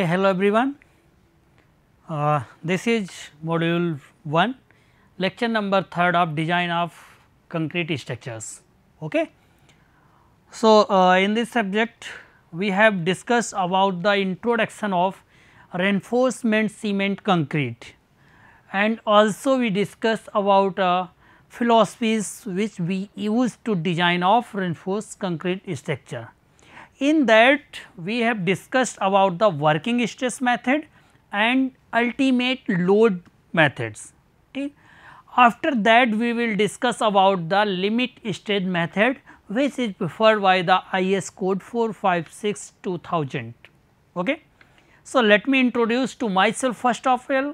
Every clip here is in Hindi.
Okay, hello everyone. Uh, this is module 1 lecture number 3 of design of concrete structures. Okay. So, uh, in this subject we have discussed about the introduction of reinforcement cement concrete and also we discussed about uh, philosophies which we use to design of reinforced concrete structure. In that we have discussed about the working stress method and ultimate load methods. After that we will discuss about the limit stage method which is preferred by the IS code 456 2000. Okay. So, let me introduce to myself first of all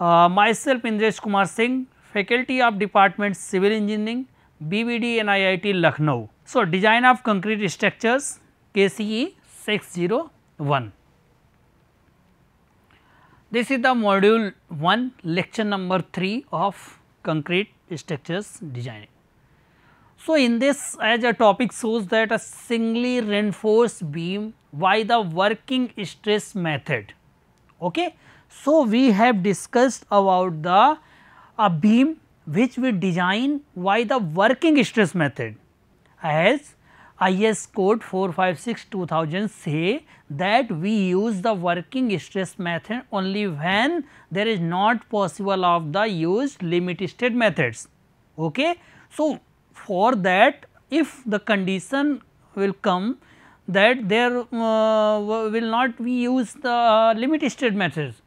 uh, myself Indresh Kumar Singh faculty of department civil engineering BBD and IIT Lucknow. So, design of concrete structures KCE 601. This is the module 1 lecture number 3 of concrete structures designing. So, in this as a topic shows that a singly reinforced beam by the working stress method. Okay. So, we have discussed about the a beam which we design by the working stress method as IS code 456 2000 say that we use the working stress method only when there is not possible of the used limit state methods. Okay? So, for that if the condition will come that there uh, will not be use the uh, limit state methods.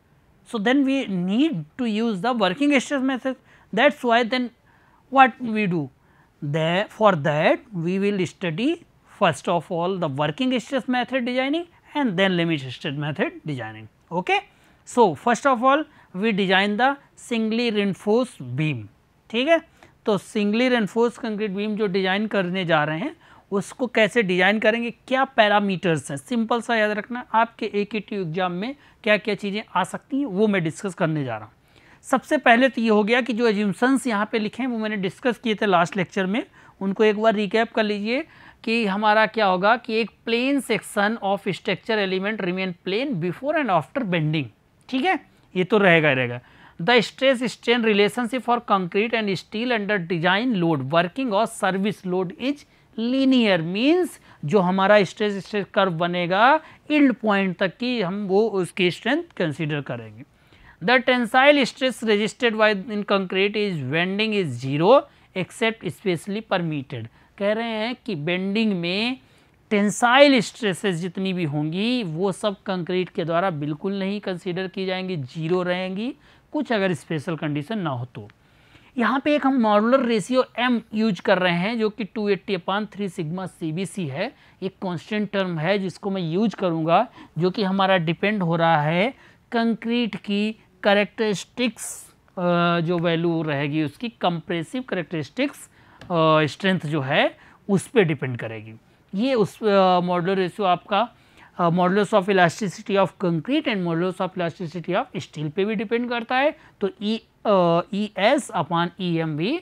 So, then we need to use the working stress method that is why then what we do There for that we will study first of all the working stress method designing and then limit stress method designing. Okay? So, first of all we design the singly reinforced beam theek hai to singly reinforced concrete beam jo design karne ja rahe hain usko kaise design karenge kya parameters hain simple sa yaad rakhna aapke A exam mein kya kya cheeze aa sakti hain wo main discuss karne ja raha hu सबसे पहले तो ये हो गया कि जो एज्यूमसन्स यहाँ पे लिखे हैं वो मैंने डिस्कस किए थे लास्ट लेक्चर में उनको एक बार रिकैप कर लीजिए कि हमारा क्या होगा कि एक plane section of structure element remain plane before and after bending ठीक है ये तो रहेगा ही रहेगा the stress strain relationship for concrete and steel under design load working और service load is linear means जो हमारा स्ट्रेस स्ट्रेस कर्व बनेगा इल्ड पॉइंट तक की हम वो उसकी स्ट्रेंथ कंसिडर करेंगे the tensile stress resisted by in concrete is bending is zero except specially permitted कह रहे हैं कि बेंडिंग में टेंसाइल स्ट्रेसेस जितनी भी होंगी वो सब कंक्रीट के द्वारा बिल्कुल नहीं कंसीडर की जाएंगी जीरो रहेंगी कुछ अगर स्पेशल कंडीशन ना हो तो यहाँ पे एक हम मॉडुलर रेशियो एम यूज कर रहे हैं जो कि 280 eighty upon three sigma C है एक कांस्टेंट टर्म है जिसको मैं यूज करूँगा जो कि हमारा डिपेंड हो रहा है कंक्रीट की करेक्टरिस्टिक्स जो वैल्यू रहेगी उसकी कंप्रेसिव करेक्टरिस्टिक्स स्ट्रेंथ जो है उस पर डिपेंड करेगी ये उस मॉडलर रेशियो आपका modulus of elasticity of concrete and modulus of elasticity of steel पे भी डिपेंड करता है तो E E S upon E M भी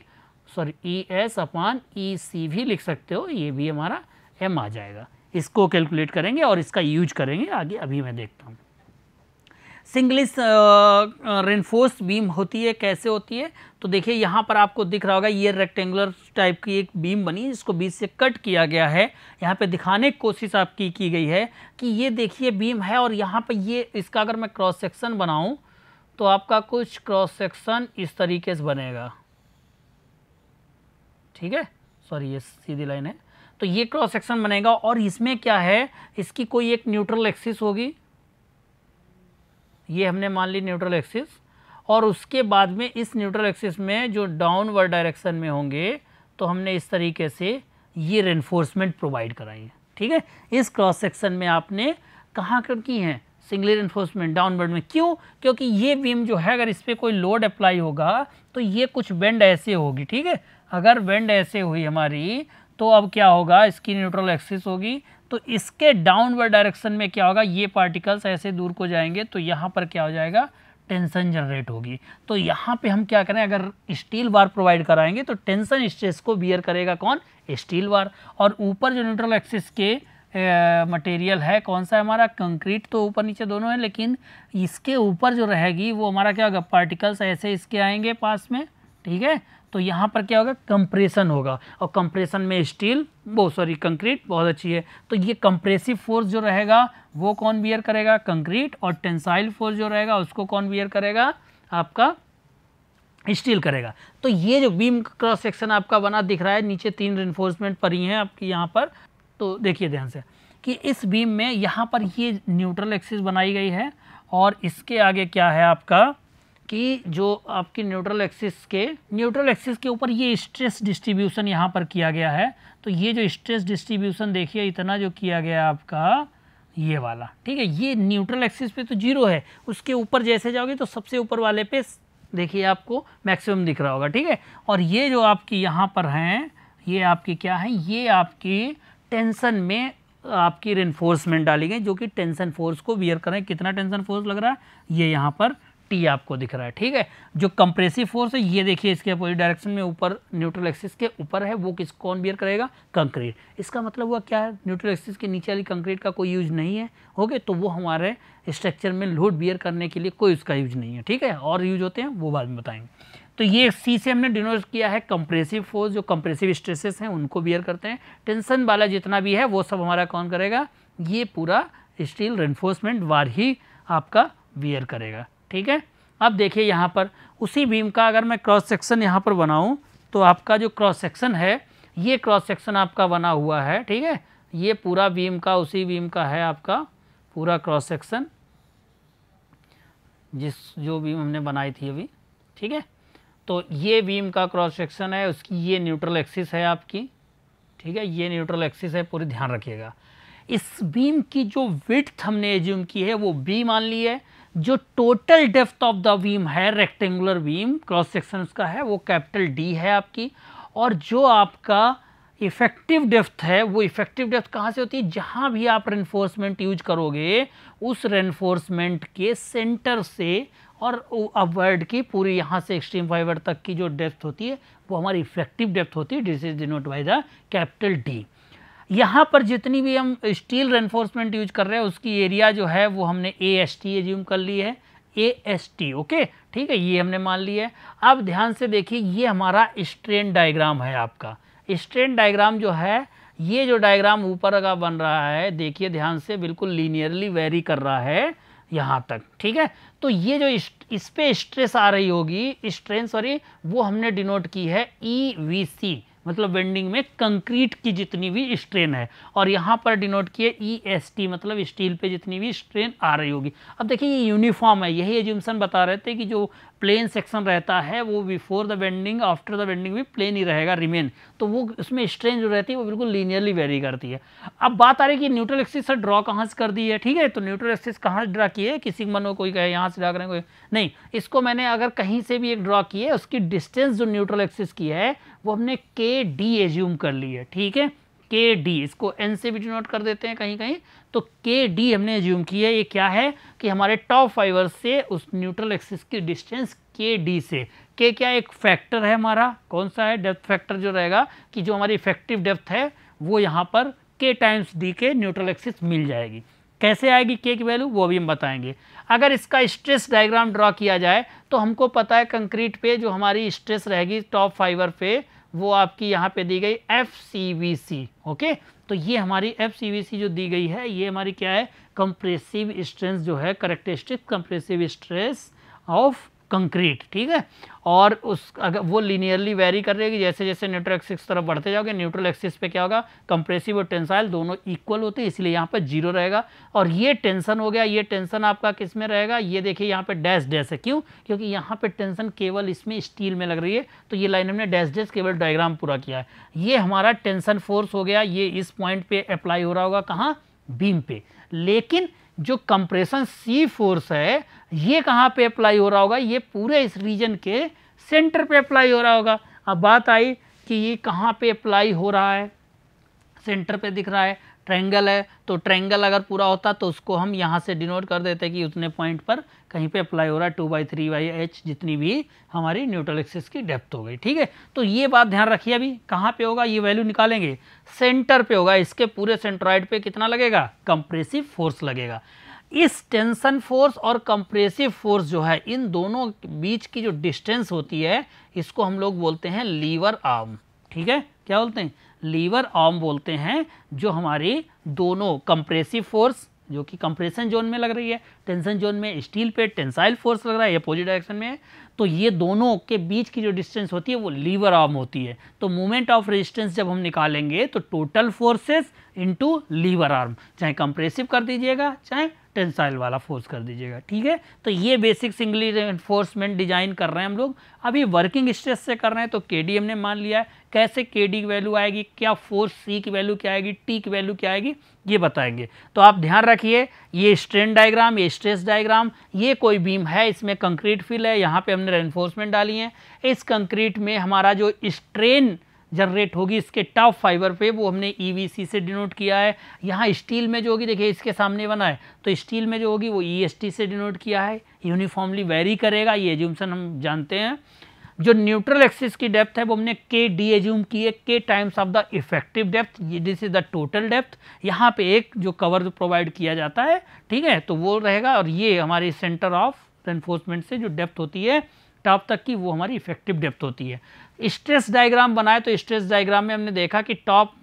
sorry E S upon E C भी लिख सकते हो ये भी हमारा एम आ जाएगा इसको कैलकुलेट करेंगे और इसका यूज करेंगे आगे अभी मैं देखता हूँ सिंगलिस रेनफोर्स बीम होती है कैसे होती है तो देखिए यहाँ पर आपको दिख रहा होगा ये रेक्टेंगुलर टाइप की एक बीम बनी इसको बीच से कट किया गया है यहाँ पे दिखाने की कोशिश आपकी की गई है कि ये देखिए बीम है और यहाँ पर ये इसका अगर मैं क्रॉस सेक्शन बनाऊँ तो आपका कुछ क्रॉस सेक्शन इस तरीके से बनेगा ठीक है सॉरी ये सीधी लाइन है तो ये क्रॉस सेक्शन बनेगा और इसमें क्या है इसकी कोई एक न्यूट्रल एक्सिस होगी ये हमने मान ली न्यूट्रल एक्सिस और उसके बाद में इस न्यूट्रल एक्सिस में जो डाउनवर्ड डायरेक्शन में होंगे तो हमने इस तरीके से ये रेनफोर्समेंट प्रोवाइड कराई है ठीक है इस क्रॉस सेक्शन में आपने कहाँ कर की हैं सिंगली इन्फोर्समेंट डाउनवर्ड में क्यों क्योंकि ये बीम जो है अगर इस पर कोई लोड अप्लाई होगा तो ये कुछ बेंड ऐसे होगी ठीक है अगर बेंड ऐसे हुई हमारी तो अब क्या होगा इसकी न्यूट्रल एक्सिस होगी तो इसके डाउनवर्ड डायरेक्शन में क्या होगा ये पार्टिकल्स ऐसे दूर को जाएंगे तो यहाँ पर क्या हो जाएगा टेंशन जनरेट होगी तो यहाँ पे हम क्या करें अगर स्टील बार प्रोवाइड कराएंगे तो टेंशन स्ट्रेस को बियर करेगा कौन स्टील बार और ऊपर जो न्यूट्रल एक्सिस के मटेरियल है कौन सा है हमारा कंक्रीट तो ऊपर नीचे दोनों है लेकिन इसके ऊपर जो रहेगी वो हमारा क्या होगा पार्टिकल्स ऐसे इसके आएंगे पास में ठीक है तो यहाँ पर क्या होगा कंप्रेशन होगा और कंप्रेशन में स्टील बहुत सॉरी कंक्रीट बहुत अच्छी है तो ये कंप्रेसिव फोर्स जो रहेगा वो कौन बियर करेगा कंक्रीट और टेंसाइल फोर्स जो रहेगा उसको कौन बियर करेगा आपका स्टील करेगा तो ये जो बीम क्रॉस सेक्शन आपका बना दिख रहा है नीचे तीन रेनफोर्समेंट पर ही हैं आपकी यहाँ पर तो देखिए ध्यान से कि इस बीम में यहाँ पर ये न्यूट्रल एक्सिस बनाई गई है और इसके आगे क्या है आपका कि जो आपकी न्यूट्रल एक्सिस के न्यूट्रल एक्सिस के ऊपर ये स्ट्रेस डिस्ट्रीब्यूशन यहाँ पर किया गया है तो ये जो स्ट्रेस डिस्ट्रीब्यूशन देखिए इतना जो किया गया आपका ये वाला ठीक है ये न्यूट्रल एक्सिस पे तो जीरो है उसके ऊपर जैसे जाओगे तो सबसे ऊपर वाले पे देखिए आपको मैक्सिमम दिख रहा होगा ठीक है और ये जो आपकी यहाँ पर हैं ये आपकी क्या है ये आपकी टेंसन में आपकी रेनफोर्समेंट डाली गई जो कि टेंसन फोर्स को वियर करें कितना टेंसन फोर्स लग रहा है ये यहाँ पर टी आपको दिख रहा है ठीक है जो कंप्रेसिव फोर्स है ये देखिए इसके अपोजिट डायरेक्शन में ऊपर न्यूट्रल एक्सिस के ऊपर है वो किस कौन बियर करेगा कंक्रीट इसका मतलब हुआ क्या है न्यूट्रल एक्सिस के नीचे वाली कंक्रीट का कोई यूज नहीं है ओके तो वो हमारे स्ट्रक्चर में लोड बियर करने के लिए कोई उसका यूज नहीं है ठीक है और यूज होते हैं वो बाद में बताएंगे तो ये सी से हमने डिनोट किया है कंप्रेसिव फोर्स जो कंप्रेसिव स्ट्रेसेस हैं उनको बियर करते हैं टेंशन वाला जितना भी है वो सब हमारा कौन करेगा ये पूरा स्टील रेनफोर्समेंट वार ही आपका बियर करेगा ठीक है अब देखिए यहाँ पर उसी बीम का अगर मैं क्रॉस सेक्शन यहाँ पर बनाऊँ तो आपका जो क्रॉस सेक्शन है ये क्रॉस सेक्शन आपका बना हुआ है ठीक है ये पूरा बीम का उसी बीम का है आपका पूरा क्रॉस सेक्शन जिस जो बीम हमने बनाई थी अभी ठीक है तो ये बीम का क्रॉस सेक्शन है उसकी ये न्यूट्रल एक्सिस है आपकी ठीक है ये न्यूट्रल एक्सिस है पूरी ध्यान रखिएगा इस बीम की जो विथ हमने एज्यूम की है वो बी मान ली है जो total depth of the beam है रेक्टेंगुलर वीम क्रॉस सेक्शन का है वो कैपिटल डी है आपकी और जो आपका इफेक्टिव डेफ्थ है वो इफेक्टिव डेप्थ कहाँ से होती है जहाँ भी आप रेनफोर्समेंट यूज करोगे उस रेनफोर्समेंट के सेंटर से और अपवर्ड की पूरी यहाँ से एक्सट्रीम फाइबर तक की जो डेप्थ होती है वो हमारी इफेक्टिव डेप्थ होती है this is denote by the capital D यहाँ पर जितनी भी हम स्टील रेनफोर्समेंट यूज कर रहे हैं उसकी एरिया जो है वो हमने ए एस टी एज्यूम कर ली है ए एस टी ओके ठीक है ये हमने मान लिया है अब ध्यान से देखिए ये हमारा स्ट्रेन डायग्राम है आपका स्ट्रेन डायग्राम जो है ये जो डायग्राम ऊपर का बन रहा है देखिए ध्यान से बिल्कुल लीनियरली वेरी कर रहा है यहाँ तक ठीक है तो ये जो इस, इस पे स्ट्रेस आ रही होगी स्ट्रेन सॉरी वो हमने डिनोट की है ई वी सी मतलब बेंडिंग में कंक्रीट की जितनी भी स्ट्रेन है और यहाँ पर डिनोट किए ई एस टी मतलब स्टील पे जितनी भी स्ट्रेन आ रही होगी अब देखिए ये यूनिफॉर्म है यही एजुमसन बता रहे थे कि जो प्लेन सेक्शन रहता है वो before the bending after the bending भी प्लेन ही रहेगा रिमेन तो वो उसमें स्ट्रेन जो रहती है वो बिल्कुल लीनियरली वेरी करती है अब बात आ रही है कि न्यूट्रल एक्सिस सर ड्रॉ कहाँ से कर दी है ठीक है तो न्यूट्रल एक्सिस कहाँ से ड्रा की है किसी मनो कोई कहे यहाँ से ड्रा करें कोई नहीं इसको मैंने अगर कहीं से भी एक ड्रॉ की है उसकी डिस्टेंस जो न्यूट्रल एक्सिस की है वो हमने के डी एज्यूम कर ली है ठीक है के डी इसको एन से भी डिनोट कर देते हैं कहीं कहीं तो के डी हमने ज्यूम किया है ये क्या है कि हमारे टॉप फाइबर से उस न्यूट्रल एक्सिस की डिस्टेंस के डी से के क्या एक फैक्टर है हमारा कौन सा है डेप्थ फैक्टर जो रहेगा कि जो हमारी इफेक्टिव डेप्थ है वो यहाँ पर के टाइम्स डी के न्यूट्रल एक्सिस मिल जाएगी कैसे आएगी के की वैल्यू वो भी हम बताएंगे अगर इसका स्ट्रेस डायग्राम ड्रॉ किया जाए तो हमको पता है कंक्रीट पे जो हमारी स्ट्रेस रहेगी टॉप फाइबर पे वो आपकी यहाँ पे दी गई F C V C okay तो ये हमारी एफ सी वी सी जो दी गई है ये हमारी क्या है कंप्रेसिव स्ट्रेंथ जो है characteristic compressive stress of concrete ठीक है और उस अगर वो लीनियरली वेरी कर रहेगी जैसे जैसे न्यूट्रल एक्सिस तरफ बढ़ते जाओगे न्यूट्रल एक्सिस पे क्या होगा कंप्रेसिव और टेंसाइल दोनों इक्वल होते हैं इसलिए यहाँ पर जीरो रहेगा और ये टेंशन हो गया ये टेंशन आपका किस में रहेगा ये देखिए यहाँ पर डैश डैश है क्यों क्योंकि यहाँ पर टेंशन केवल इसमें स्टील में लग रही है तो ये लाइन हमने डैश डैश केवल डायग्राम पूरा किया है ये हमारा टेंसन फोर्स हो गया ये इस पॉइंट पर अप्लाई हो रहा होगा कहाँ बीम पे लेकिन जो कंप्रेशन सी फोर्स है ये कहाँ पे अप्लाई हो रहा होगा ये पूरे इस रीजन के सेंटर पे अप्लाई हो रहा होगा अब बात आई कि ये कहाँ पे अप्लाई हो रहा है सेंटर पे दिख रहा है ट्रेंगल है तो ट्रेंगल अगर पूरा होता तो उसको हम यहाँ से डिनोट कर देते कि उतने पॉइंट पर कहीं पे अप्लाई हो रहा है two by three by H जितनी भी हमारी न्यूट्रल एक्सिस की डेप्थ हो गई ठीक है तो ये बात ध्यान रखिए अभी कहाँ पे होगा ये वैल्यू निकालेंगे सेंटर पे होगा इसके पूरे सेंट्रॉइड पे कितना लगेगा कंप्रेसिव फोर्स लगेगा इस टेंशन फोर्स और कंप्रेसिव फोर्स जो है इन दोनों बीच की जो डिस्टेंस होती है इसको हम लोग बोलते हैं लीवर आर्म ठीक है क्या बोलते हैं लीवर आर्म बोलते हैं जो हमारी दोनों कंप्रेसिव फोर्स जो कि कंप्रेशन जोन में लग रही है टेंशन जोन में स्टील पे टेंसाइल फोर्स लग रहा है अपोजिट डायरेक्शन में है तो ये दोनों के बीच की जो डिस्टेंस होती है वो लीवर आर्म होती है तो मोमेंट ऑफ रेजिस्टेंस जब हम निकालेंगे तो total forces into lever arm चाहे कंप्रेसिव कर दीजिएगा चाहे टेंसाइल वाला फोर्स कर दीजिएगा ठीक है तो ये बेसिक सिंगली इन्फोर्समेंट डिजाइन कर रहे हैं हम लोग अभी वर्किंग स्ट्रेस से कर रहे हैं तो के डी हमने मान लिया है कैसे के डी की वैल्यू आएगी क्या फोर्स सी की वैल्यू क्या आएगी टी की वैल्यू क्या आएगी ये बताएंगे तो आप ध्यान रखिए ये स्ट्रेन डायग्राम ये स्ट्रेस डायग्राम ये कोई बीम है इसमें कंक्रीट फिल है यहाँ पे हमने रेनफोर्समेंट डाली है इस कंक्रीट में हमारा जो स्ट्रेन जनरेट होगी इसके टॉप फाइबर पे वो हमने ई e से डिनोट किया है यहाँ स्टील में जो होगी देखिए इसके सामने बना है तो स्टील में जो होगी वो ई e से डिनोट किया है यूनिफॉर्मली वेरी करेगा ये एज्यूमसन हम जानते हैं जो न्यूट्रल एक्सिस की डेप्थ है वो हमने के डी एज्यूम की है K times of the effective depth this is the total depth यहाँ पे एक जो कवर प्रोवाइड किया जाता है ठीक है तो वो रहेगा और ये हमारे सेंटर ऑफ एनफोर्समेंट से जो डेप्थ होती है टॉप तक की वो हमारी इफेक्टिव डेप्थ होती है स्ट्रेस डायग्राम बनाए तो स्ट्रेस डायग्राम में हमने देखा कि टॉप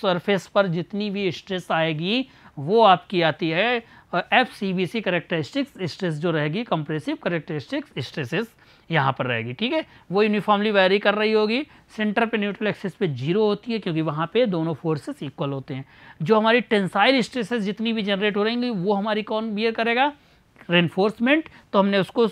सरफेस पर जितनी भी स्ट्रेस आएगी वो आपकी आती है F C B C characteristics stress जो रहेगी कंप्रेसिव करेक्टरिस्टिक्स स्ट्रेसेस यहाँ पर रहेगी ठीक है वो यूनिफॉर्मली वेरी कर रही होगी सेंटर पे न्यूट्रल एक्सिस पे जीरो होती है क्योंकि वहाँ पे दोनों फोर्सेस इक्वल होते हैं जो हमारी टेंसाइल स्ट्रेसेस जितनी भी जनरेट हो रही वो हमारी कौन बियर करेगा रेनफोर्समेंट तो हमने उसको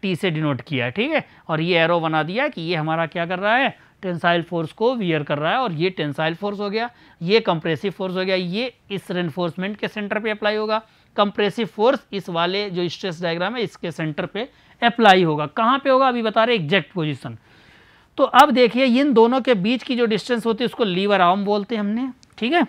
टी से डिनोट किया ठीक है और ये एरो बना दिया कि ये हमारा क्या कर रहा है टेंसाइल फोर्स को वियर कर रहा है और ये टेंसाइल फोर्स हो गया ये कंप्रेसिव फोर्स हो गया ये इस रेनफोर्समेंट के सेंटर पे अप्लाई होगा कंप्रेसिव फोर्स इस वाले जो स्ट्रेस डायग्राम है इसके सेंटर पे अप्लाई होगा कहाँ पे होगा अभी बता रहे एग्जैक्ट पोजिशन तो अब देखिए इन दोनों के बीच की जो डिस्टेंस होती है उसको लीवर आर्म बोलते हैं हमने ठीक है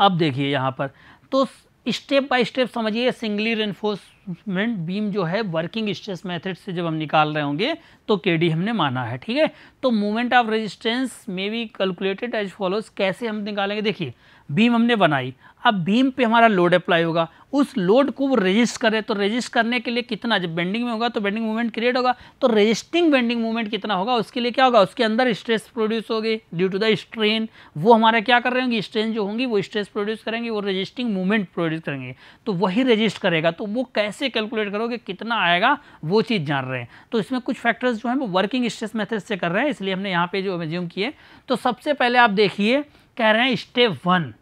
अब देखिए यहाँ पर तो स्टेप बाय स्टेप समझिए सिंगली रेनफोर्समेंट बीम जो है वर्किंग स्ट्रेस मेथड से जब हम निकाल रहे होंगे तो के डी हमने माना है ठीक है तो movement of resistance may be calculated as follows कैसे हम निकालेंगे देखिए भीम हमने बनाई अब भीम पे हमारा लोड अप्लाई होगा उस लोड को वो रजिस्ट करे तो रजिस्ट करने के लिए कितना जब बेंडिंग में होगा तो बेंडिंग मूवमेंट क्रिएट होगा तो रजिस्टिंग बेंडिंग मूवमेंट कितना होगा उसके लिए क्या होगा उसके अंदर स्ट्रेस प्रोड्यूस होगी ड्यू टू द स्ट्रेन वो हमारा क्या कर रहे होंगे स्ट्रेन जो होंगी वो स्ट्रेस प्रोड्यूस करेंगे वो रजिस्टिंग मूवमेंट प्रोड्यूस करेंगे तो वही रजिस्ट करेगा तो वो कैसे कैलकुलेट करोगे कितना आएगा वो चीज़ जान रहे हैं तो इसमें कुछ फैक्टर्स एनालिसिस जो है वो वर्किंग स्ट्रेस मेथड से कर रहे हैं इसलिए हमने यहाँ पे जो रिज्यूम किए तो सबसे पहले आप देखिए कह रहे हैं स्टेप वन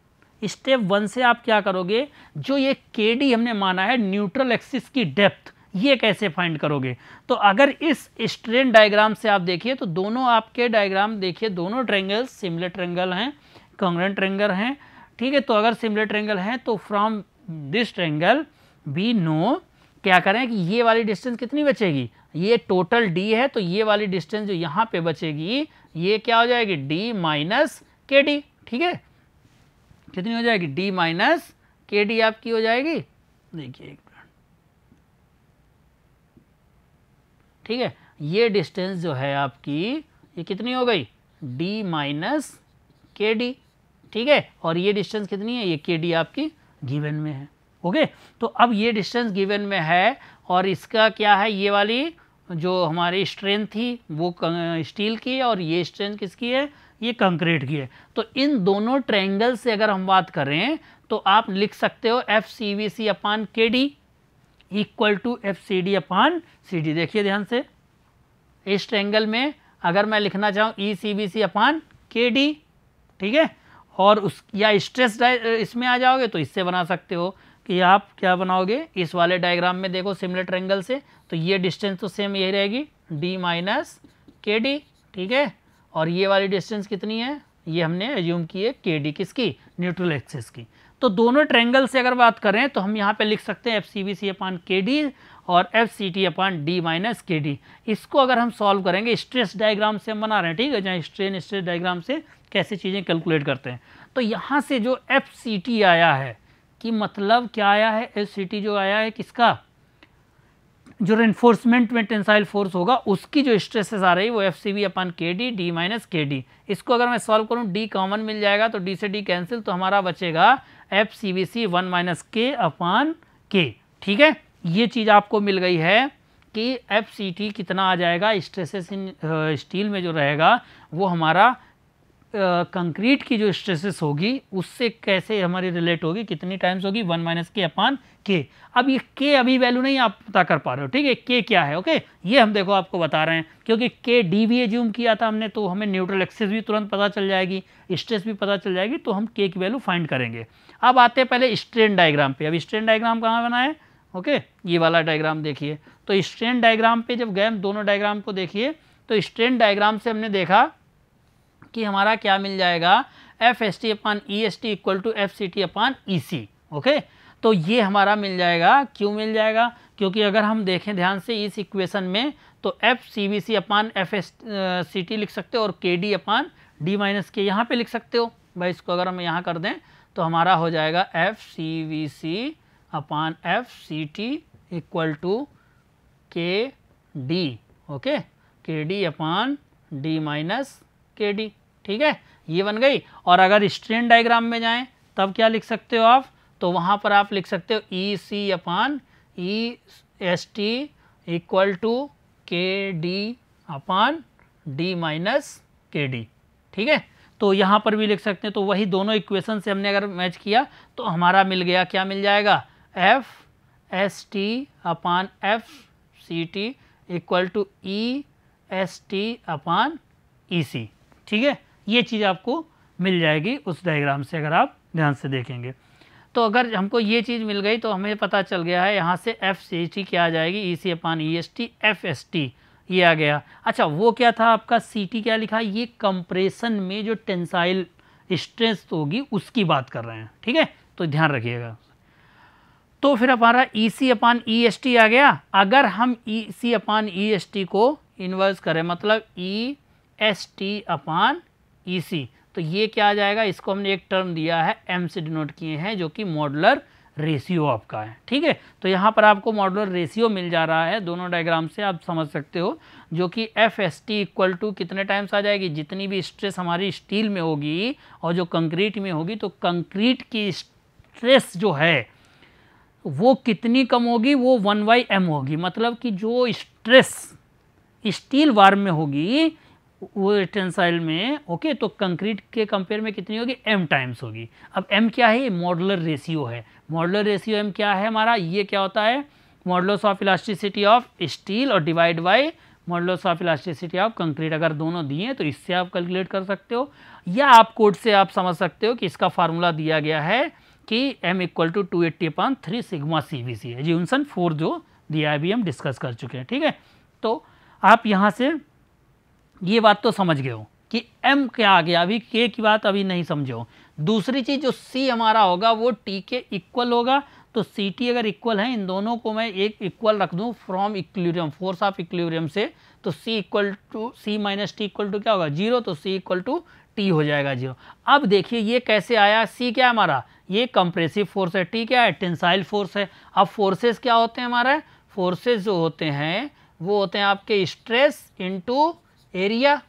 स्टेप वन से आप क्या करोगे जो ये के डी हमने माना है न्यूट्रल एक्सिस की डेप्थ ये कैसे फाइंड करोगे तो अगर इस स्ट्रेन डायग्राम से आप देखिए तो दोनों आपके डायग्राम देखिए दोनों ट्रेंगल सिमिलर ट्रेंगल हैं कॉन्ग्रेंट ट्रेंगल हैं ठीक है तो अगर सिमिलर ट्रेंगल हैं तो from this triangle we know क्या करें कि ये वाली डिस्टेंस कितनी बचेगी ये टोटल डी है तो ये वाली डिस्टेंस जो यहां पे बचेगी ये क्या हो जाएगी डी माइनस के डी ठीक है कितनी हो जाएगी डी माइनस के डी आपकी हो जाएगी देखिए एक मिनट ठीक है ये डिस्टेंस जो है आपकी ये कितनी हो गई डी माइनस के डी ठीक है और ये डिस्टेंस कितनी है ये के डी आपकी गिवन में है ओके तो अब ये डिस्टेंस गिवन में है और इसका क्या है ये वाली जो हमारी स्ट्रेंथ थी वो स्टील की है और ये स्ट्रेंथ किसकी है ये कंक्रीट की है तो इन दोनों ट्रैंगल से अगर हम बात करें तो आप लिख सकते हो F C V C upon K D equal to F C D upon C D देखिए ध्यान से इस ट्रैंगल में अगर मैं लिखना चाहूँ ई सी B C upon K D ठीक है और उस या स्ट्रेस इसमें आ जाओगे तो इससे बना सकते हो कि आप क्या बनाओगे इस वाले डायग्राम में देखो सिमिलर ट्रेंगल से तो ये डिस्टेंस तो सेम यही रहेगी डी माइनस के डी ठीक है और ये वाली डिस्टेंस कितनी है ये हमने एज्यूम की है के डी किसकी न्यूट्रल एक्सेस की तो दोनों ट्रेंगल से अगर बात करें तो हम यहाँ पे लिख सकते हैं F C B C upon K D और F C T upon D minus K D इसको अगर हम सॉल्व करेंगे स्ट्रेस डायग्राम से हम बना रहे हैं ठीक है जहाँ स्ट्रेन स्ट्रेस डायग्राम से कैसे चीज़ें कैलकुलेट करते हैं तो यहाँ से जो एफ सी टी आया है कि मतलब क्या आया है एस जो आया है किसका जो रेनफोर्समेंट में टेंसाइल फोर्स होगा उसकी जो स्ट्रेसेस आ रही है वो F C B upon K D D minus K D इसको अगर मैं सॉल्व करूँ डी कॉमन मिल जाएगा तो डी से डी कैंसिल तो हमारा बचेगा F C B C one minus K upon के ठीक है ये चीज़ आपको मिल गई है कि एफ सी टी कितना आ जाएगा स्ट्रेसेस इन स्टील में जो रहेगा वो हमारा कंक्रीट की जो स्ट्रेसेस होगी उससे कैसे हमारी रिलेट होगी कितनी टाइम्स होगी वन माइनस के अपान के अब ये के अभी वैल्यू नहीं आप पता कर पा रहे हो ठीक है के क्या है ओके ये हम देखो आपको बता रहे हैं क्योंकि के डी भी एज्यूम किया था हमने तो हमें न्यूट्रल एक्सेस भी तुरंत पता चल जाएगी स्ट्रेस भी पता चल जाएगी तो हम के की वैल्यू फाइंड करेंगे अब आते हैं पहले स्ट्रेन डायग्राम पे अब स्ट्रेन डायग्राम कहाँ बनाए ओके ये वाला डायग्राम देखिए तो स्ट्रेन डायग्राम पे जब गए दोनों डायग्राम को देखिए तो स्ट्रेन डायग्राम से हमने देखा कि हमारा क्या मिल जाएगा F S T upon E S T equal to F C T upon E C okay तो ये हमारा मिल जाएगा क्यों मिल जाएगा क्योंकि अगर हम देखें ध्यान से इस इक्वेशन में तो F C B C upon F S C T लिख सकते हो और के डी अपान डी माइनस के यहाँ पे लिख सकते हो भाई इसको अगर हम यहाँ कर दें तो हमारा हो जाएगा F C V C upon F C T equal to K D okay K D upon D minus K D ठीक है ये बन गई और अगर स्ट्रेन डायग्राम में जाएं तब क्या लिख सकते हो आप तो वहाँ पर आप लिख सकते हो E C upon E S T equal to K D upon D minus K D ठीक है तो यहाँ पर भी लिख सकते हैं तो वही दोनों इक्वेशन से हमने अगर मैच किया तो हमारा मिल गया क्या मिल जाएगा F S T upon F C T equal to E S T upon E C ठीक है ये चीज़ आपको मिल जाएगी उस डायग्राम से अगर आप ध्यान से देखेंगे तो अगर हमको ये चीज़ मिल गई तो हमें पता चल गया है यहाँ से एफ सी टी क्या आ जाएगी E e C upon E S T F S T ये आ गया अच्छा वो क्या था आपका सी टी क्या लिखा ये कंप्रेशन में जो टेंसाइल स्ट्रेस होगी उसकी बात कर रहे हैं ठीक है तो ध्यान रखिएगा तो फिर हमारा E e C upon E S T आ गया अगर हम E e C upon E S T को इन्वर्स करें मतलब E S T upon E e तो ये क्या आ जाएगा इसको हमने एक टर्म दिया है एम से डिनोट किए हैं जो कि मॉडलर रेशियो आपका है ठीक है तो यहाँ पर आपको मॉडलर रेशियो मिल जा रहा है दोनों डायग्राम से आप समझ सकते हो जो कि F S T equal to कितने टाइम्स आ जाएगी जितनी भी स्ट्रेस हमारी स्टील में होगी और जो कंक्रीट में होगी तो कंक्रीट की स्ट्रेस जो है वो कितनी कम होगी वो वन बाई एम होगी मतलब कि जो स्ट्रेस स्टील वार्म में होगी वो टेंसाइल में ओके तो कंक्रीट के कंपेयर में कितनी होगी एम टाइम्स होगी अब एम क्या है मॉडलर रेशियो है मॉडलर रेशियो एम क्या है हमारा ये क्या होता है modulus of elasticity of steel और divide by modulus of elasticity of concrete अगर दोनों दिए तो इससे आप कैलकुलेट कर सकते हो या आप कोड से आप समझ सकते हो कि इसका फार्मूला दिया गया है कि M equal to two eighty upon three sigma C B C है जी उनसन फोर जो दिया है अभी हम डिस्कस कर चुके हैं ठीक है तो आप यहाँ से ये बात तो समझ गए हो कि एम क्या आ गया अभी के की बात अभी नहीं समझो दूसरी चीज़ जो सी हमारा होगा वो टी के इक्वल होगा तो सी टी अगर इक्वल है इन दोनों को मैं एक इक्वल रख दूँ from equilibrium force of equilibrium से तो C equal to C minus T equal to क्या होगा जीरो तो C इक्वल टू टी हो जाएगा जीरो अब देखिए ये कैसे आया C क्या है हमारा ये कंप्रेसिव फोर्स है T क्या है टेंसाइल फोर्स है अब फोर्सेज क्या होते हैं हमारे फोर्सेज जो होते हैं वो होते हैं आपके stress into area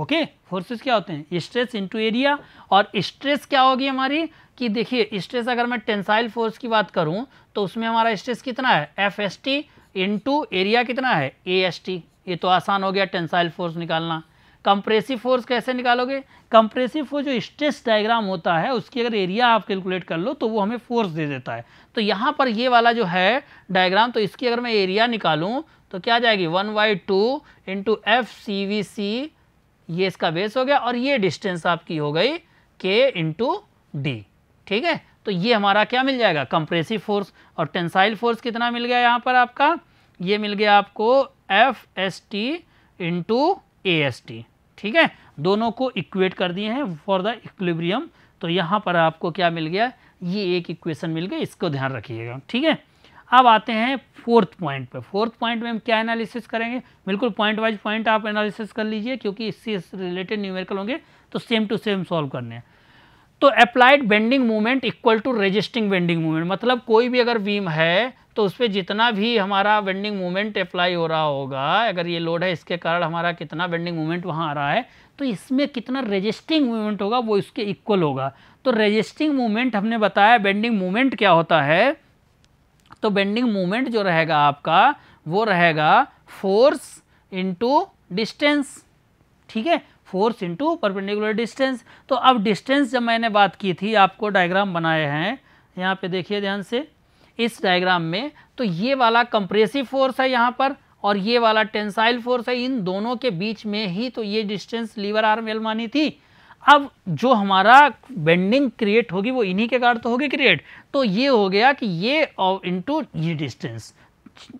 okay forces क्या होते हैं स्ट्रेस इनटू एरिया और स्ट्रेस क्या होगी हमारी कि देखिए स्ट्रेस अगर मैं टेंसाइल फोर्स की बात करूं तो उसमें हमारा स्ट्रेस कितना है F S T into area कितना है ए एस टी ये तो आसान हो गया टेंसाइल फोर्स निकालना कंप्रेसिव फोर्स कैसे निकालोगे कंप्रेसिव फोर्स जो स्ट्रेस डायग्राम होता है उसकी अगर एरिया आप कैलकुलेट कर लो तो वो हमें फोर्स दे देता है तो यहाँ पर ये वाला जो है डायग्राम तो इसकी अगर मैं एरिया निकालूँ तो क्या आ जाएगी one by two into F C V C ये इसका बेस हो गया और ये डिस्टेंस आपकी हो गई के इंटू डी ठीक है तो ये हमारा क्या मिल जाएगा कंप्रेसिव फोर्स और टेंसाइल फोर्स कितना मिल गया यहाँ पर आपका ये मिल गया आपको F S T into A S T ठीक है दोनों को इक्वेट कर दिए हैं फॉर द इक्विलिब्रियम तो यहाँ पर आपको क्या मिल गया ये एक इक्वेशन मिल गया इसको ध्यान रखिएगा ठीक है अब आते हैं फोर्थ पॉइंट पे फोर्थ पॉइंट में हम क्या एनालिसिस करेंगे बिल्कुल पॉइंट वाइज पॉइंट आप एनालिसिस कर लीजिए क्योंकि इससे रिलेटेड न्यूमेरिकल होंगे तो सेम टू सेम सॉल्व करने हैं तो applied bending movement equal to resisting bending movement मतलब कोई भी अगर बीम है तो उस पर जितना भी हमारा बेंडिंग मोमेंट अप्लाई हो रहा होगा अगर ये लोड है इसके कारण हमारा कितना बेंडिंग मोमेंट वहाँ आ रहा है तो इसमें कितना रजिस्टिंग मोमेंट होगा वो इसके इक्वल होगा तो रजिस्टिंग मोमेंट हमने बताया बेंडिंग मोमेंट क्या होता है तो बेंडिंग मोमेंट जो रहेगा आपका वो रहेगा फोर्स इंटू डिस्टेंस ठीक है फोर्स इंटू परपेंडिकुलर डिस्टेंस तो अब डिस्टेंस जब मैंने बात की थी आपको डायग्राम बनाए हैं यहाँ पे देखिए ध्यान से इस डायग्राम में तो ये वाला कंप्रेसिव फोर्स है यहाँ पर और ये वाला टेंसाइल फोर्स है इन दोनों के बीच में ही तो ये डिस्टेंस लीवर आर्म एलमानी थी अब जो हमारा बेंडिंग क्रिएट होगी वो इन्हीं के कारण तो होगी क्रिएट तो ये हो गया कि ये और इनटू ये डिस्टेंस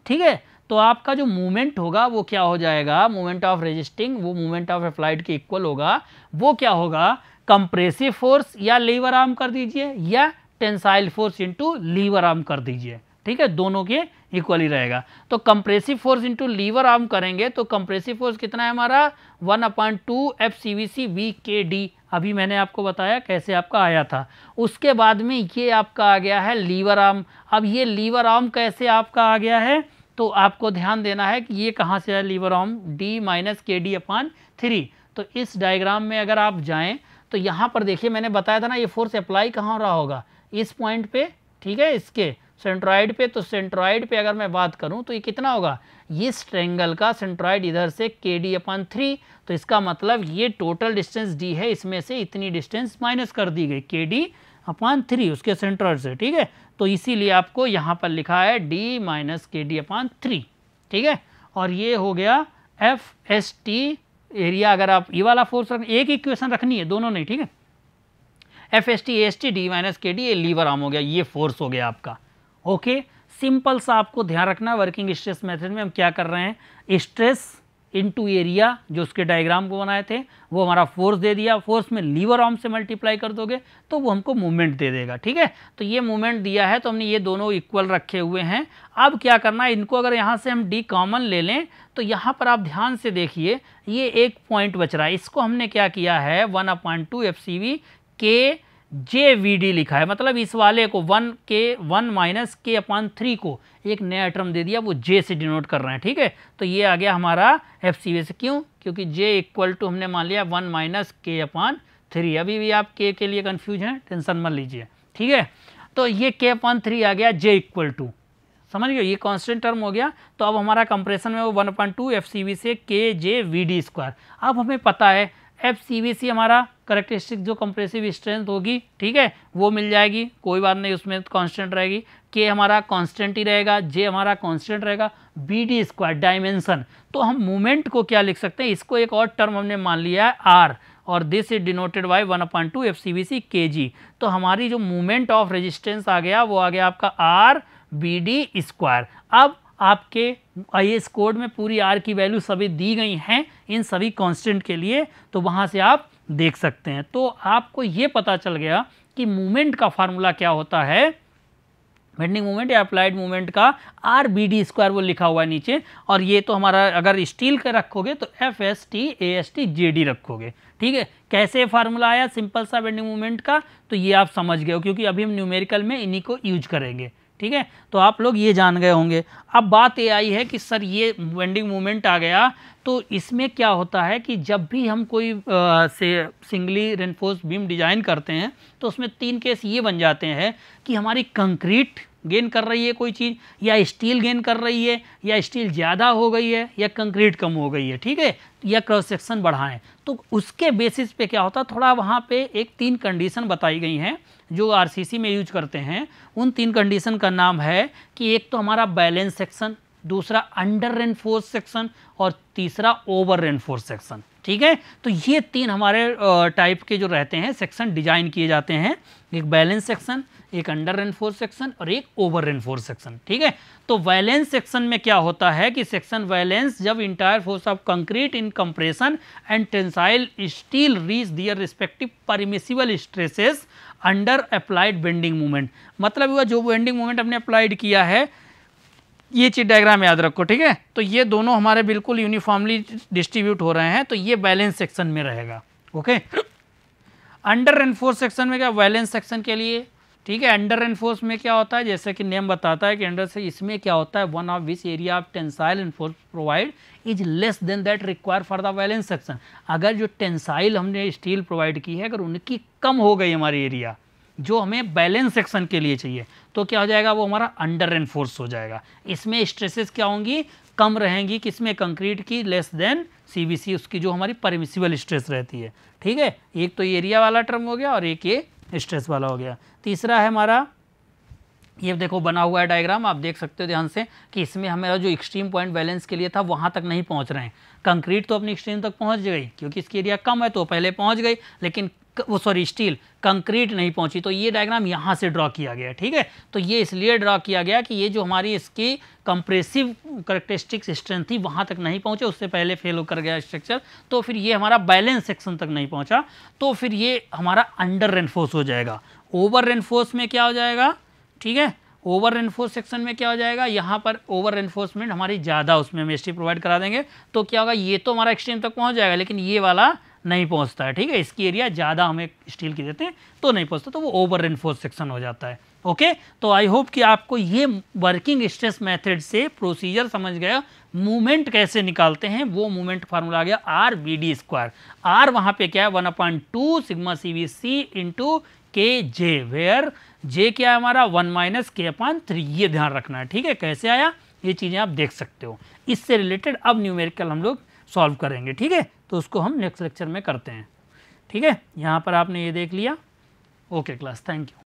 ठीक है तो आपका जो मूवमेंट होगा वो क्या हो जाएगा मूवमेंट ऑफ रेजिस्टिंग वो मूवमेंट ऑफ फ्लाइट के इक्वल होगा वो क्या होगा कंप्रेसिव फोर्स या लीवर आर्म कर दीजिए या tensile force into lever arm कर दीजिए ठीक है दोनों के इक्वली रहेगा तो compressive force into lever arm करेंगे तो कंप्रेसिव फोर्स कितना है हमारा one upon two F C V C V K D अभी मैंने आपको बताया कैसे आपका आया था उसके बाद में ये आपका आ गया है लीवर आर्म अब ये लीवर आर्म कैसे आपका आ गया है तो आपको ध्यान देना है कि ये कहाँ से है lever arm D minus K D upon three तो इस डायग्राम में अगर आप जाएँ तो यहाँ पर देखिए मैंने बताया था ना ये फोर्स अप्लाई कहाँ हो रहा होगा इस पॉइंट पे ठीक है इसके सेंट्रॉइड पे तो सेंट्रॉइड पे अगर मैं बात करूं तो ये कितना होगा ये ट्रेंगल का सेंट्रॉइड इधर से के डी अपन थ्री तो इसका मतलब ये टोटल डिस्टेंस डी है इसमें से इतनी डिस्टेंस माइनस कर दी गई के डी अपान थ्री उसके सेंट्रॉइड से ठीक है तो इसीलिए आपको यहाँ पर लिखा है D minus K D upon three ठीक है और ये हो गया एफ एस टी एरिया अगर आप ये वाला फोर्स रख एक इक्वेशन रखनी है दोनों नहीं ठीक है F S T S T D minus K D ये लीवर आर्म हो गया ये फोर्स हो गया आपका ओके सिंपल सा आपको ध्यान रखना वर्किंग स्ट्रेस मेथड में हम क्या कर रहे हैं स्ट्रेस इनटू एरिया जो उसके डायग्राम को बनाए थे वो हमारा फोर्स दे दिया फोर्स में लीवर आर्म से मल्टीप्लाई कर दोगे तो वो हमको मूवमेंट दे देगा ठीक है तो ये मूवमेंट दिया है तो हमने ये दोनों इक्वल रखे हुए हैं अब क्या करना है इनको अगर यहाँ से हम डी कॉमन ले लें तो यहाँ पर आप ध्यान से देखिए ये एक पॉइंट बच रहा है इसको हमने क्या किया है one upon two F C V K J we D लिखा है मतलब इस वाले को वन के one minus K upon three को एक नया टर्म दे दिया वो जे से डिनोट कर रहे हैं ठीक है तो ये आ गया हमारा एफ सी से क्यों क्योंकि जे इक्वल टू हमने मान लिया one minus K upon three अभी भी आप के के लिए कन्फ्यूज हैं टेंशन मत लीजिए ठीक है तो ये के अपान थ्री आ गया जे इक्वल टू समझ गए ये कांस्टेंट टर्म हो गया तो अब हमारा कंप्रेशन में वो one point two F C V से K J we D square अब हमें पता है एफ सी वी सी हमारा करेक्टरिस्टिक जो कंप्रेसिव स्ट्रेंथ होगी ठीक है वो मिल जाएगी कोई बात नहीं उसमें कांस्टेंट रहेगी के हमारा कांस्टेंट ही रहेगा जे हमारा कांस्टेंट रहेगा बी डी स्क्वायर डायमेंशन तो हम मोमेंट को क्या लिख सकते हैं इसको एक और टर्म हमने मान लिया है आर और this is denoted by one upon two F C B C K G तो हमारी जो मूवमेंट ऑफ रजिस्टेंस आ गया वो आ गया आपका आर बी डी स्क्वायर अब आपके आई एस कोड में पूरी आर की वैल्यू सभी दी गई हैं इन सभी कांस्टेंट के लिए तो वहाँ से आप देख सकते हैं तो आपको ये पता चल गया कि मूवमेंट का फार्मूला क्या होता है बेंडिंग मूवमेंट या अप्लाइड मूवमेंट का आर बी डी स्क्वायर वो लिखा हुआ है नीचे और ये तो हमारा अगर स्टील का रखोगे तो F S T A S T J D रखोगे ठीक है कैसे फार्मूला आया सिंपल सा बेंडिंग मूवमेंट का तो ये आप समझ गए हो क्योंकि अभी हम न्यूमेरिकल में इन्हीं को यूज करेंगे ठीक है तो आप लोग ये जान गए होंगे अब बात ये आई है कि सर ये वेंडिंग मूवमेंट आ गया तो इसमें क्या होता है कि जब भी हम कोई आ, से सिंगली रेनफोर्स बीम डिज़ाइन करते हैं तो उसमें तीन केस ये बन जाते हैं कि हमारी कंक्रीट गेन कर रही है कोई चीज़ या स्टील गेन कर रही है या स्टील ज़्यादा हो गई है या कंक्रीट कम हो गई है ठीक है या क्रॉस सेक्शन बढ़ाएं तो उसके बेसिस पे क्या होता है थोड़ा वहाँ पे एक तीन कंडीशन बताई गई हैं जो आरसीसी में यूज करते हैं उन तीन कंडीशन का नाम है कि एक तो हमारा बैलेंस सेक्शन दूसरा अंडर रेनफोर्स सेक्शन और तीसरा ओवर रेनफोर्स सेक्शन ठीक है तो ये तीन हमारे टाइप के जो रहते हैं सेक्शन डिजाइन किए जाते हैं एक बैलेंस सेक्शन एक अंडर रेनफोर्स सेक्शन और एक ओवर रेनफोर्स सेक्शन ठीक है तो वैलेंस सेक्शन में क्या होता है कि सेक्शन वैलेंस जब entire force of concrete in compression and tensile steel reach their respective permissible stresses under applied bending movement मतलब हुआ जो बेंडिंग मूवमेंट हमने अप्लाइड किया है ये चीज डायग्राम याद रखो ठीक है तो ये दोनों हमारे बिल्कुल यूनिफॉर्मली डिस्ट्रीब्यूट हो रहे हैं तो ये बैलेंस सेक्शन में रहेगा ओके अंडर एनफोर्स सेक्शन में क्या वायलेंस सेक्शन के लिए ठीक है अंडर एनफोर्स में क्या होता है जैसे कि नेम बताता है कि अंडर से इसमें क्या होता है one of which area of tensile enforce provide is less than that require for the balance section अगर जो टेंसाइल हमने स्टील प्रोवाइड की है अगर उनकी कम हो गई हमारी एरिया जो हमें बैलेंस सेक्शन के लिए चाहिए तो क्या हो जाएगा वो हमारा अंडर एनफोर्स हो जाएगा इसमें स्ट्रेसेस क्या होंगी कम रहेंगी किसमें कंक्रीट की लेस देन सीबीसी उसकी जो हमारी परमिसिबल स्ट्रेस रहती है ठीक है एक तो एरिया वाला टर्म हो गया और एक ये स्ट्रेस वाला हो गया तीसरा है हमारा ये देखो बना हुआ है डायग्राम आप देख सकते हो ध्यान से कि इसमें हमारा जो एक्सट्रीम पॉइंट बैलेंस के लिए था वहाँ तक नहीं पहुँच रहे हैं कंक्रीट तो अपनी एक्सट्रीम तक पहुँच गई क्योंकि इसकी एरिया कम है तो पहले पहुँच गई लेकिन वो सॉरी स्टील कंक्रीट नहीं पहुंची तो ये डायग्राम यहाँ से ड्रॉ किया गया ठीक है तो ये इसलिए ड्रॉ किया गया कि ये जो हमारी इसकी कंप्रेसिव करेक्टरिस्टिक्स स्ट्रेंथ थी वहाँ तक नहीं पहुँचे उससे पहले फेल होकर गया स्ट्रक्चर तो फिर ये हमारा बैलेंस सेक्शन तक नहीं पहुँचा तो फिर ये हमारा अंडर रेनफोर्स हो जाएगा ओवर रेनफोर्स में क्या हो जाएगा ठीक है ओवर रेनफोर्स सेक्शन में क्या हो जाएगा यहाँ पर ओवर रेनफोर्समेंट हमारी ज़्यादा उसमें टी प्रोवाइड करा देंगे तो क्या होगा ये तो हमारा एक्सट्रीम तक पहुँच जाएगा लेकिन ये वाला नहीं पहुंचता है ठीक है इसकी एरिया ज़्यादा हमें स्टील की देते हैं तो नहीं पहुंचता तो वो ओवर रेनफोर्स सेक्शन हो जाता है ओके तो आई होप कि आपको ये वर्किंग स्ट्रेस मेथड से प्रोसीजर समझ गया मूवमेंट कैसे निकालते हैं वो मूवमेंट फार्मूला आ गया R V D square R वहाँ पे क्या है one upon two sigma C V C into K J where J क्या है हमारा one minus K upon three ये ध्यान रखना है ठीक है कैसे आया ये चीज़ें आप देख सकते हो इससे रिलेटेड अब न्यूमेरिकल हम लोग सॉल्व करेंगे ठीक है तो उसको हम नेक्स्ट लेक्चर में करते हैं ठीक है यहाँ पर आपने ये देख लिया ओके क्लास थैंक यू